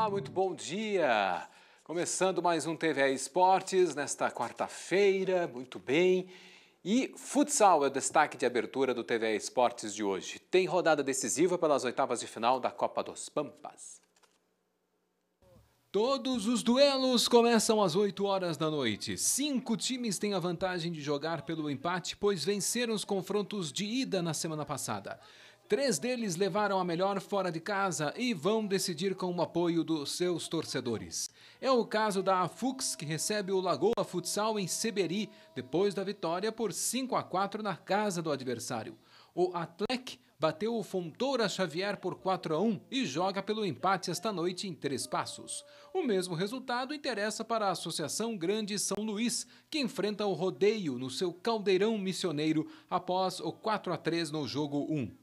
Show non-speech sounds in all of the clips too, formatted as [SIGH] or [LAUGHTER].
Olá, muito bom dia! Começando mais um TV Esportes nesta quarta-feira, muito bem. E futsal é o destaque de abertura do TV Esportes de hoje. Tem rodada decisiva pelas oitavas de final da Copa dos Pampas. Todos os duelos começam às 8 horas da noite. Cinco times têm a vantagem de jogar pelo empate, pois venceram os confrontos de ida na semana passada. Três deles levaram a melhor fora de casa e vão decidir com o apoio dos seus torcedores. É o caso da Fux, que recebe o Lagoa Futsal em Seberi, depois da vitória por 5 a 4 na casa do adversário. O Atlec bateu o Fontoura Xavier por 4 a 1 e joga pelo empate esta noite em três passos. O mesmo resultado interessa para a Associação Grande São Luís, que enfrenta o Rodeio no seu Caldeirão Missioneiro após o 4 a 3 no jogo 1.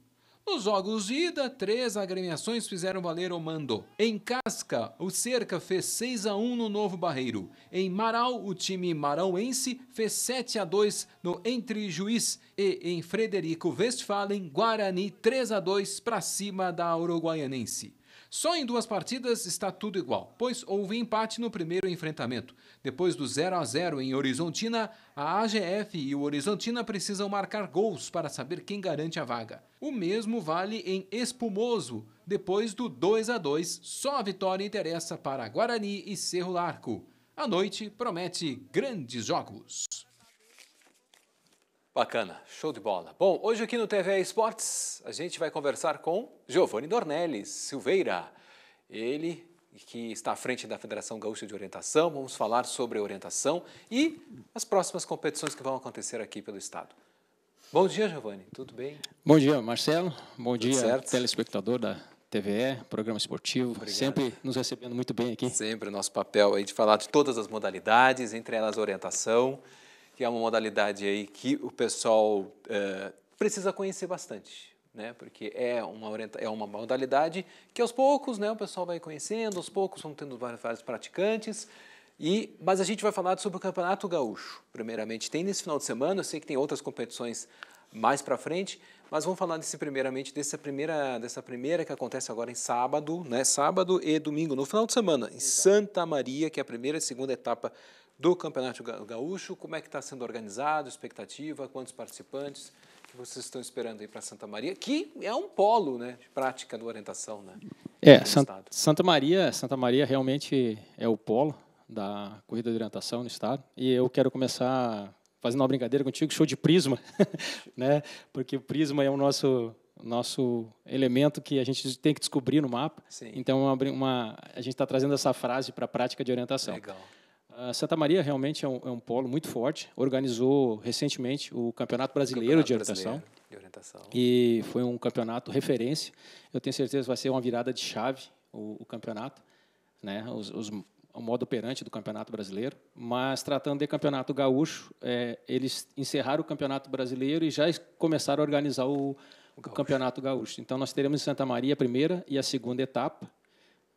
Nos jogos ida, três agremiações fizeram valer o mando. Em Casca, o Cerca fez 6 a 1 no Novo Barreiro. Em Marau, o time marauense fez 7 a 2 no Entre Juiz. E em Frederico Westphalen, Guarani 3 a 2 para cima da Uruguaianense. Só em duas partidas está tudo igual, pois houve empate no primeiro enfrentamento. Depois do 0 a 0 em Horizontina, a AGF e o Horizontina precisam marcar gols para saber quem garante a vaga. O mesmo vale em Espumoso. Depois do 2 a 2, só a vitória interessa para Guarani e Cerro Larco. A noite promete grandes jogos. Bacana, show de bola. Bom, hoje aqui no TV Esportes a gente vai conversar com Giovanni Dornelles Silveira. Ele que está à frente da Federação Gaúcha de Orientação. Vamos falar sobre orientação e as próximas competições que vão acontecer aqui pelo Estado. Bom dia, Giovanni. Tudo bem? Bom dia, Marcelo. Bom Tudo dia, certo? telespectador da TVE, programa esportivo. Obrigado. Sempre nos recebendo muito bem aqui. Sempre o nosso papel aí de falar de todas as modalidades, entre elas orientação que é uma modalidade aí que o pessoal uh, precisa conhecer bastante. Né, porque é uma, é uma modalidade que aos poucos né, o pessoal vai conhecendo, aos poucos vão tendo vários praticantes. E, mas a gente vai falar sobre o Campeonato Gaúcho. Primeiramente, tem nesse final de semana, eu sei que tem outras competições mais para frente, mas vamos falar desse primeiramente dessa primeira dessa primeira que acontece agora em sábado, né? Sábado e domingo, no final de semana, em Exato. Santa Maria, que é a primeira e segunda etapa do Campeonato Gaúcho. Como é que está sendo organizado? Expectativa? Quantos participantes? que vocês estão esperando aí para Santa Maria, que é um polo, né, de prática do orientação, né? É, San estado. Santa Maria, Santa Maria realmente é o polo da corrida de orientação no estado. E eu quero começar fazendo uma brincadeira contigo, show de prisma, [LAUGHS] né? Porque o prisma é o nosso nosso elemento que a gente tem que descobrir no mapa. Sim. Então, é uma, uma, a gente está trazendo essa frase para a prática de orientação. Legal. A ah, Santa Maria realmente é um, é um, polo muito forte. Organizou recentemente o Campeonato Brasileiro, campeonato de, orientação, brasileiro de, orientação, E foi um campeonato referência. Eu tenho certeza que vai ser uma virada de chave o, o campeonato. Né? Os, os o modo operante do Campeonato Brasileiro, mas tratando de Campeonato Gaúcho, é, eles encerraram o Campeonato Brasileiro e já começaram a organizar o, o Gaúcho. Campeonato Gaúcho. Então, nós teremos em Santa Maria a primeira e a segunda etapa.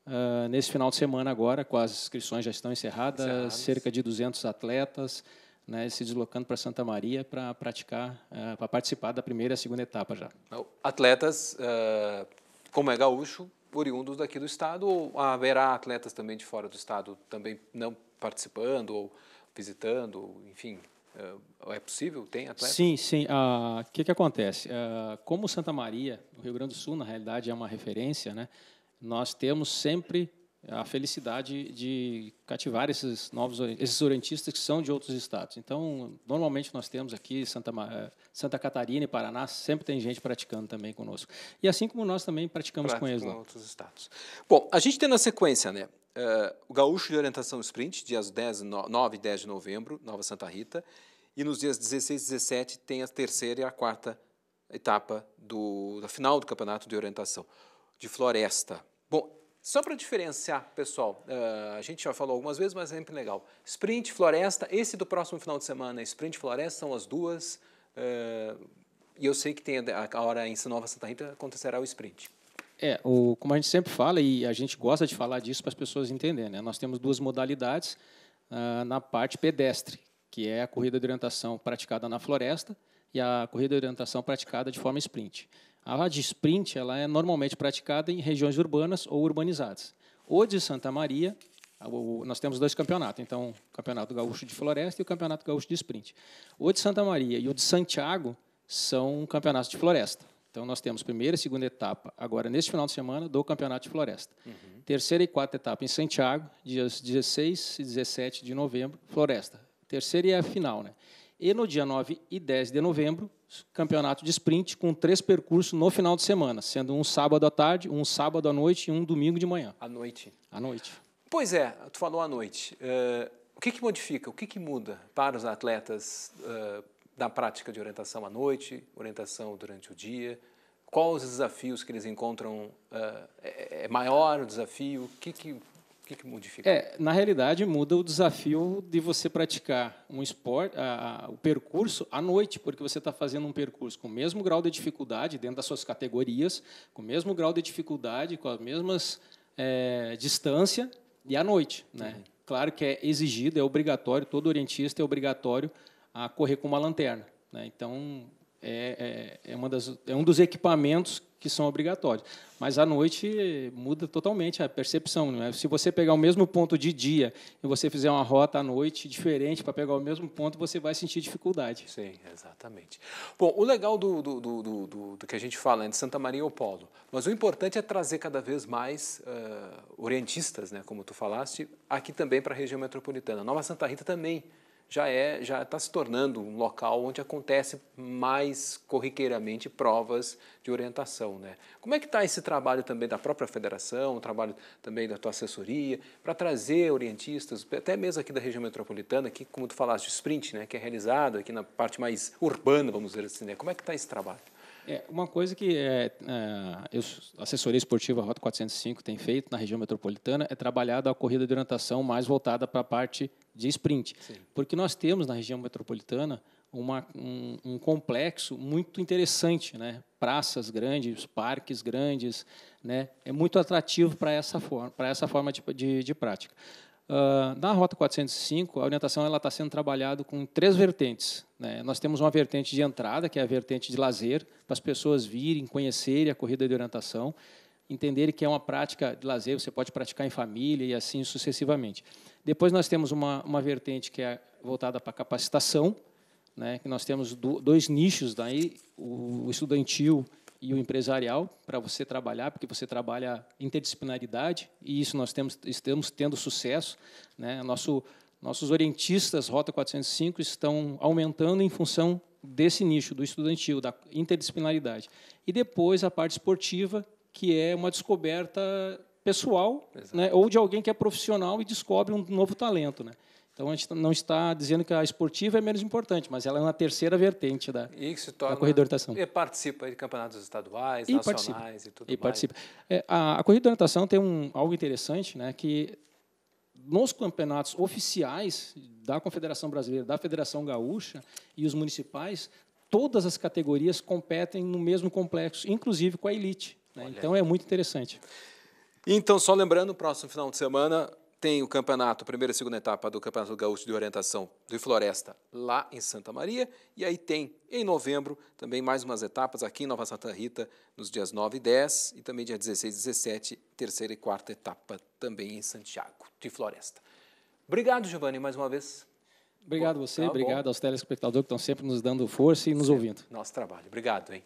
Uh, nesse final de semana agora, com as inscrições já estão encerradas, cerca de 200 atletas né, se deslocando para Santa Maria para praticar, uh, para participar da primeira e segunda etapa já. Então, atletas, uh, como é gaúcho, oriundos daqui do estado ou haverá atletas também de fora do estado também não participando ou visitando, ou, enfim, eh, é possível? Tem atletas? Sim, sim. O ah, que, que acontece? Ah, como Santa Maria, o Rio Grande do Sul, na realidade, é uma referência, né? nós temos sempre a felicidade de cativar esses novos esses orientistas que são de outros estados. Então, normalmente nós temos aqui Santa eh, Santa Catarina e Paraná sempre tem gente praticando também conosco. E assim como nós também praticamos Prático com eles Com outros estados. Bom, a gente tem na sequência, né? Uh, o Gaúcho de Orientação Sprint, dias 10, 9 e 10 de novembro, Nova Santa Rita, e nos dias 16 e 17 tem a terceira e a quarta etapa do, da final do Campeonato de Orientação de Floresta. Só para diferenciar, pessoal, eh, a gente já falou algumas vezes, mas é sempre legal. Sprint, Floresta, esse do próximo final de semana, né? Sprint, Floresta, são as duas. Eh, e eu sei que tem a hora em Nova Santa Rita acontecerá o Sprint. É, o, como a gente sempre fala, e a gente gosta de falar disso para as pessoas entenderem, né? nós temos duas modalidades ah, na parte pedestre, que é a corrida de orientação praticada na floresta e a corrida de orientação praticada de forma sprint. A de sprint ela é normalmente praticada em regiões urbanas ou urbanizadas. O de Santa Maria, nós temos dois campeonatos, então o Campeonato Gaúcho de Floresta e o Campeonato Gaúcho de Sprint. O de Santa Maria e o de Santiago são campeonatos de floresta. Então nós temos primeira e segunda etapa agora neste final de semana do Campeonato de Floresta. Uhum. Terceira e quarta etapa em Santiago, dias 16 e 17 de novembro, Floresta. Terceira e a final, né? E no dia 9 e 10 de novembro, campeonato de sprint com três percursos no final de semana, sendo um sábado à tarde, um sábado à noite e um domingo de manhã. À noite. À noite. Pois é, tu falou à noite. Uh, o que, que modifica, o que, que muda para os atletas uh, eh, da prática de orientação à noite, orientação durante o dia? Quais os desafios que eles encontram? Uh, é, é maior o desafio? O que, que que, que modifica? É, na realidade, muda o desafio de você praticar um esporte, a, a, o percurso à noite, porque você está fazendo um percurso com o mesmo grau de dificuldade, dentro das suas categorias, com o mesmo grau de dificuldade, com as mesmas é, distância, e à noite. Né? Uhum. Claro que é exigido, é obrigatório, todo orientista é obrigatório a correr com uma lanterna. Né? Então, é, é, é, das, é um dos equipamentos que são obrigatórios. Mas à noite muda totalmente a percepção. Não é? Se você pegar o mesmo ponto de dia e você fizer uma rota à noite diferente para pegar o mesmo ponto, você vai sentir dificuldade. Sim, exatamente. Bom, o legal do, do, do, do, do que a gente fala é de Santa Maria ao Polo, mas o importante é trazer cada vez mais uh, orientistas, né, como tu falaste, aqui também para a região metropolitana. Nova Santa Rita também já é já está se tornando um local onde acontece mais corriqueiramente provas de orientação, né? Como é que está esse trabalho também da própria federação, o trabalho também da tua assessoria para trazer orientistas, até mesmo aqui da região metropolitana, que como tu falaste, o sprint, né, que é realizado aqui na parte mais urbana, vamos dizer assim, né? Como é que está esse trabalho? É, uma coisa que é, é, eu, a assessoria esportiva Rota 405 tem feito na região metropolitana é trabalhar a corrida de orientação mais voltada para a parte de sprint. Sim. Porque nós temos na região metropolitana uma, um, um, complexo muito interessante, né? praças grandes, parques grandes, né? é muito atrativo para essa, for essa forma de, de, de prática. Ah, na Rota 405, a orientação está sendo trabalhada com três vertentes. Né? Nós temos uma vertente de entrada, que é a vertente de lazer, para as pessoas virem, conhecerem a corrida de orientação, entenderem que é uma prática de lazer, você pode praticar em família e assim sucessivamente. Depois nós temos uma, uma vertente que é voltada para capacitação, né? que nós temos do, dois nichos, daí o, o estudantil e o empresarial para você trabalhar, porque você trabalha interdisciplinaridade e isso nós temos, estamos tendo sucesso. Né? Nosso, nossos orientistas Rota 405 estão aumentando em função desse nicho do estudantil, da interdisciplinaridade. E depois a parte esportiva, que é uma descoberta pessoal, né? ou de alguém que é profissional e descobre um novo talento. Né? Então a gente não está dizendo que a esportiva é menos importante, mas ela é uma terceira vertente da, e que se torna, da corrida de natação. E participa de campeonatos estaduais, e nacionais e tudo e mais. Participa. É, a, a, corrida de natação tem um, algo interessante, né, que nos campeonatos oficiais da Confederação Brasileira, da Federação Gaúcha e os municipais, todas as categorias competem no mesmo complexo, inclusive com a elite. Né? Então é muito interessante. Então, só lembrando, próximo final de semana, tem o campeonato, primeira e segunda etapa do Campeonato Gaúcho de Orientação do Floresta lá em Santa Maria. E aí tem, em novembro, também mais umas etapas aqui em Nova Santa Rita, nos dias 9 e 10, e também dia 16 e 17, terceira e quarta etapa também em Santiago de Floresta. Obrigado, Giovanni, mais uma vez. Obrigado a você, tá obrigado bom. aos telespectadores que estão sempre nos dando força e nos ouvindo. Nosso trabalho. Obrigado, hein?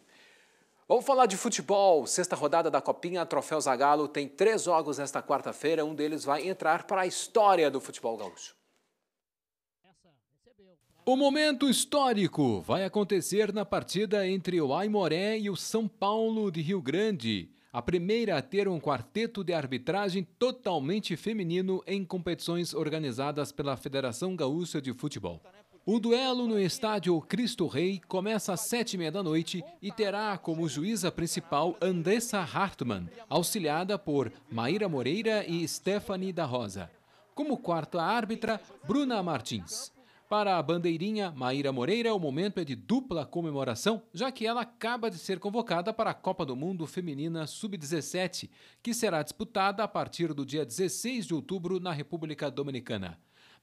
Vamos falar de futebol. Sexta rodada da Copinha, Troféu Zagalo tem três jogos nesta quarta-feira. Um deles vai entrar para a história do futebol gaúcho. O momento histórico vai acontecer na partida entre o Aimoré e o São Paulo de Rio Grande, a primeira a ter um quarteto de arbitragem totalmente feminino em competições organizadas pela Federação Gaúcha de Futebol. O duelo no estádio Cristo Rei começa às sete e meia da noite e terá como juíza principal Andressa Hartmann, auxiliada por Maíra Moreira e Stephanie da Rosa. Como quarta árbitra, Bruna Martins. Para a bandeirinha Maíra Moreira, o momento é de dupla comemoração, já que ela acaba de ser convocada para a Copa do Mundo Feminina Sub-17, que será disputada a partir do dia 16 de outubro na República Dominicana.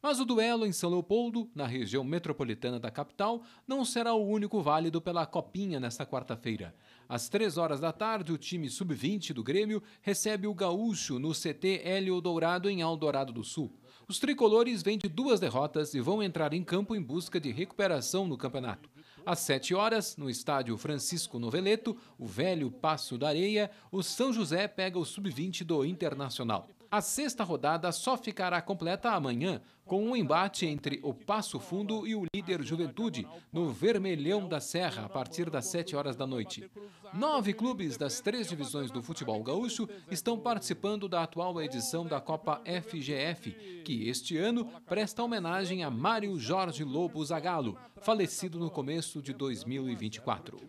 Mas o duelo em São Leopoldo, na região metropolitana da capital, não será o único válido pela Copinha nesta quarta-feira. Às três horas da tarde, o time sub-20 do Grêmio recebe o Gaúcho no CT Hélio Dourado, em Aldorado do Sul. Os tricolores vêm de duas derrotas e vão entrar em campo em busca de recuperação no campeonato. Às sete horas, no estádio Francisco Noveleto, o velho Passo da Areia, o São José pega o sub-20 do Internacional. A sexta rodada só ficará completa amanhã, com um embate entre o Passo Fundo e o líder Juventude, no Vermelhão da Serra, a partir das 7 horas da noite. Nove clubes das três divisões do futebol gaúcho estão participando da atual edição da Copa FGF, que este ano presta homenagem a Mário Jorge Lobo Zagallo, falecido no começo de 2024.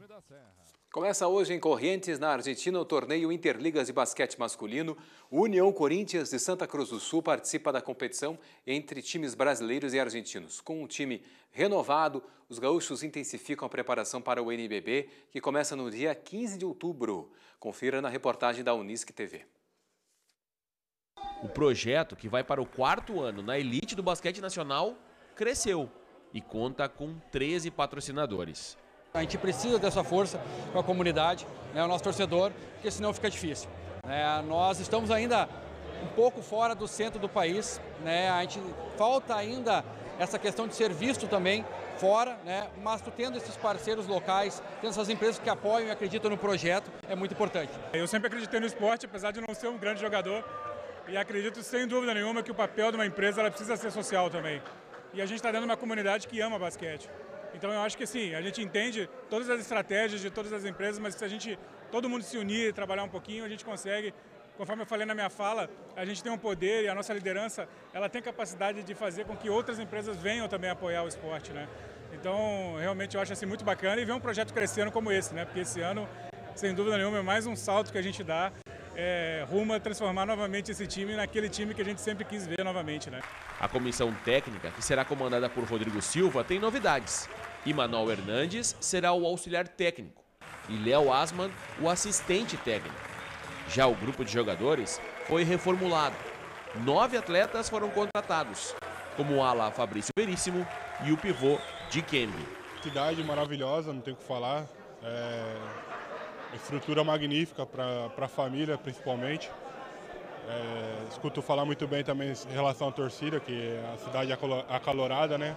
Começa hoje em Corrientes, na Argentina, o torneio Interligas de Basquete Masculino. O União Corinthians de Santa Cruz do Sul participa da competição entre times brasileiros e argentinos. Com um time renovado, os gaúchos intensificam a preparação para o NBB, que começa no dia 15 de outubro. Confira na reportagem da Unisc TV. O projeto, que vai para o quarto ano na elite do basquete nacional, cresceu e conta com 13 patrocinadores. A gente precisa dessa força com a comunidade, né, o nosso torcedor, porque senão fica difícil. É, nós estamos ainda um pouco fora do centro do país, né, a gente falta ainda essa questão de ser visto também fora, né, mas tu tendo esses parceiros locais, tendo essas empresas que apoiam e acreditam no projeto, é muito importante. Eu sempre acreditei no esporte, apesar de não ser um grande jogador, e acredito sem dúvida nenhuma que o papel de uma empresa ela precisa ser social também. E a gente está dentro de uma comunidade que ama basquete. Então eu acho que sim, a gente entende todas as estratégias de todas as empresas, mas se a gente, todo mundo se unir e trabalhar um pouquinho, a gente consegue. Conforme eu falei na minha fala, a gente tem um poder e a nossa liderança, ela tem capacidade de fazer com que outras empresas venham também apoiar o esporte, né? Então, realmente eu acho assim muito bacana e ver um projeto crescendo como esse, né? Porque esse ano, sem dúvida nenhuma, é mais um salto que a gente dá é, rumo a transformar novamente esse time naquele time que a gente sempre quis ver novamente. Né? A comissão técnica, que será comandada por Rodrigo Silva, tem novidades. E Manuel Hernandes será o auxiliar técnico e Léo Asman o assistente técnico. Já o grupo de jogadores foi reformulado. Nove atletas foram contratados, como o ala Fabrício Veríssimo e o pivô de Kembe. Cidade maravilhosa, não tem o que falar. É estrutura magnífica para a família, principalmente. É, escuto falar muito bem também em relação à torcida, que é a cidade é acalorada, né?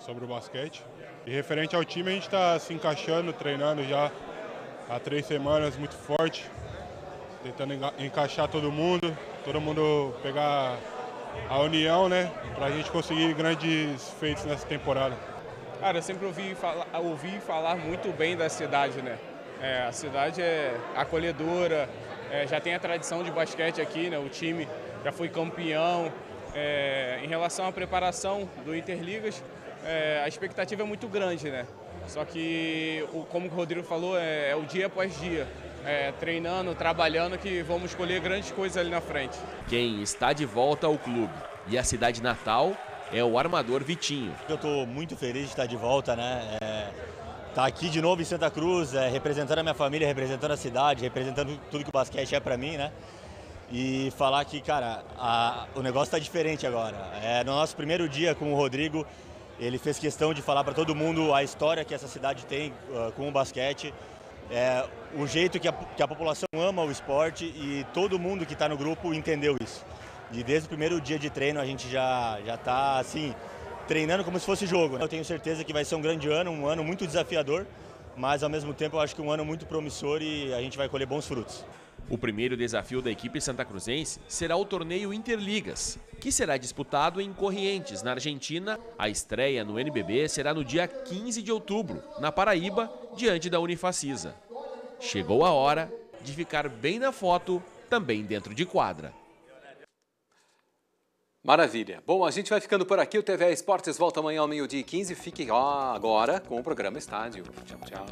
Sobre o basquete. E referente ao time, a gente está se encaixando, treinando já há três semanas, muito forte. Tentando encaixar todo mundo, todo mundo pegar a união, né? Para a gente conseguir grandes feitos nessa temporada. Cara, eu sempre ouvi falar, ouvi falar muito bem da cidade, né? É, a cidade é acolhedora, é, já tem a tradição de basquete aqui, né? o time já foi campeão. É, em relação à preparação do Interligas, é, a expectativa é muito grande, né? Só que, como o Rodrigo falou, é, é, o dia após dia. É, treinando, trabalhando, que vamos escolher grandes coisas ali na frente. Quem está de volta ao é clube e à cidade natal é o armador Vitinho. Eu estou muito feliz de estar de volta, né? É Tá aqui de novo em Santa Cruz, é, representando a minha família, representando a cidade, representando tudo que o basquete é para mim, né? E falar que, cara, a, o negócio tá diferente agora. É, no nosso primeiro dia com o Rodrigo, ele fez questão de falar para todo mundo a história que essa cidade tem uh, com o basquete, é, o jeito que a, que a população ama o esporte e todo mundo que está no grupo entendeu isso. E desde o primeiro dia de treino a gente já já está assim treinando como se fosse jogo. Né? Eu tenho certeza que vai ser um grande ano, um ano muito desafiador, mas ao mesmo tempo eu acho que um ano muito promissor e a gente vai colher bons frutos. O primeiro desafio da equipe santa cruzense será o torneio Interligas, que será disputado em Corrientes, na Argentina. A estreia no NBB será no dia 15 de outubro, na Paraíba, diante da Unifacisa. Chegou a hora de ficar bem na foto, também dentro de quadra. Maravilha. Bom, a gente vai ficando por aqui. O TVA Esportes volta amanhã ao meio-dia e 15. Fique agora com o programa Estádio. Tchau, tchau.